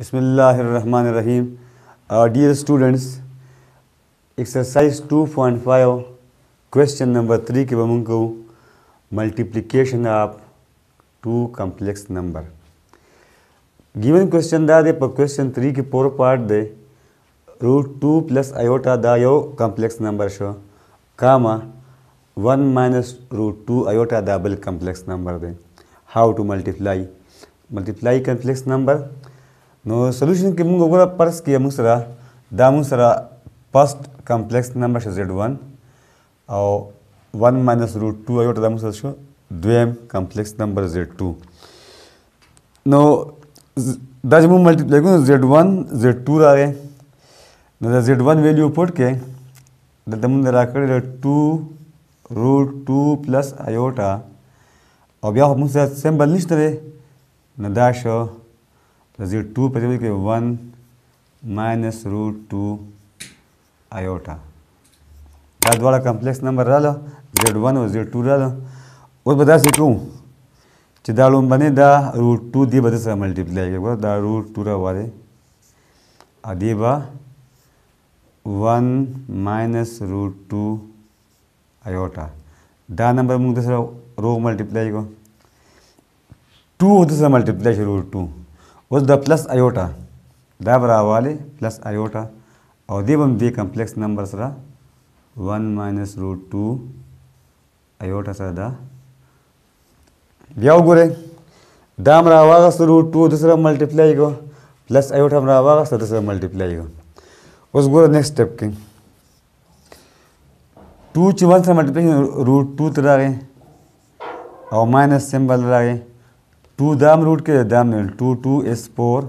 बिसमीम dear students exercise 2.5 question number three के बम को multiplication of two complex number given question दा दे पर क्वेश्चन थ्री के पोर पार्ट दे रूट टू प्लस आयोटा दा यो कॉम्प्लेक्स नंबर शो comma one minus root two iota दा बिल कॉम्प्लेक्स नंबर दे how to multiply multiply complex number نو سولوشن کې موږ وګوره پرس کې موږ سره دا موږ سره فاست کمپلیکس نمبر شو زد 1 او 1 ماینس روټ 2 یو ته دا موږ سره شو دویم کمپلیکس نمبر زد 2 نو دا چې موږ ملټیپلای کوو زد 1 زد 2 راغی نو دا زد 1 ویلیو پټ کې د دمون راکړل 2 روټ 2 پلس ایوټا او بیا موږ سره سمبل نشته دی نو دا شو તો જે ટુ પછી બધું કે one minus root two iota આ દ્વારા કોમ્પ્લેક્સ નંબર રહેલો ઝેડ વન ઝેડ ટુ રહેલો ઓર બધા શીખવું چې دا لومبنې دا روټ ټو دې به سره ملټیپلای کوي دا روټ ټو راوړې ا دې به ون ماینس روټ ټو ایوټا دا نمبر موږ سره روغ ملټیپلای کوو ټو د سره ملټیپلای شي روټ ټو उस द प्लस अयोटा द बरा वाले प्लस अयोटा और दे बम दे कम्प्लेक्स नंबर सरा one minus root two iota सर दा गुरे दाम रहा रूट टू दूसरा मल्टीप्लाई गो प्लस अयोटा हमरा आवागा सर दूसरा मल्टीप्लाई गो उस गुरे नेक्स्ट स्टेप के टू चुवन से मल्टीप्लाई रूट टू तरा गए और माइनस सिंबल रहा टू दाम रूट के दाम नहीं टू टू एस four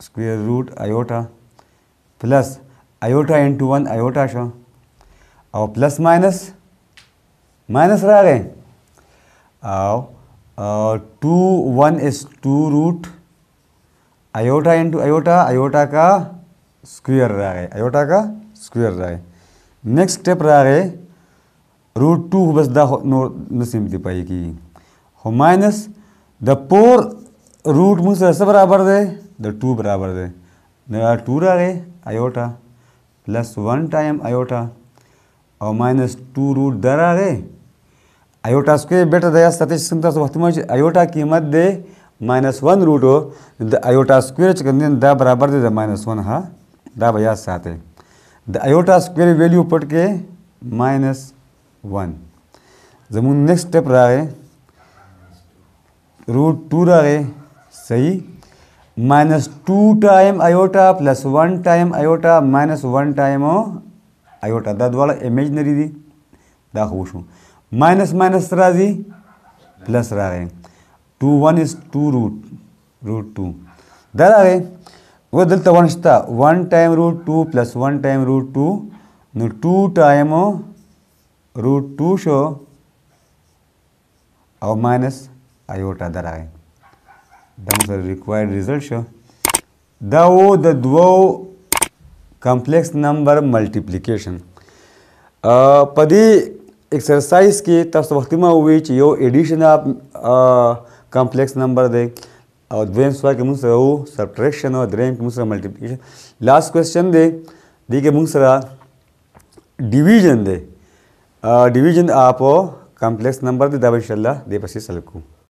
square root iota plus iota into one iota शो और प्लस माइनस माइनस रह गए आओ टू वन एस two root iota into iota iota का स्क्वायर रह गए आयोटा का स्क्वायर रह गए नेक्स्ट स्टेप रह गए रूट टू बस दा नसीम दिपाई की हो माइनस द पोर रूट मुँह से ऐसे बराबर दे द टू बराबर दे टू रह गए iota plus one time iota और माइनस टू रूट दर आ गए आयोटा स्क्वेयर बेटा दया सतीश सिंह तो वक्त में आयोटा कीमत दे माइनस वन रूट हो द आयोटा स्क्वेयर चिकन द बराबर दे द माइनस वन हा द बया सात है द आयोटा स्क्वेयर वैल्यू पट के माइनस वन जब नेक्स्ट स्टेप रहा है root 2 रागे सही minus two time iota plus one time iota minus one time iota دا دواړه امیجنری دي دا خو شو minus minus راځي پلس راغی two one از two root root two دا راغی و دلته ون شته ون ټایم روټ two پلس ون ټایم روټ two نو two ټایم روټ two شو او ماینس ایوټا درغی دا مو سره ریکوایرډ ریزلټ شو دا و د دوو کمپلیکس نمبر ملټیپلیکیشن په دې ایکسرسایز کې تاسو وختي ما وی چې یو اډیشن اپ کمپلیکس نمبر دی او دویم سوال کې موږ سره وو سبټریکشن او دریم کې موږ سره ملټیپلیکیشن لاست کوېسچن دی دې کې موږ سره ډیویژن دی ډیویژن اپ کمپلیکس نمبر دی دا به انشاءالله دې پسې سلکو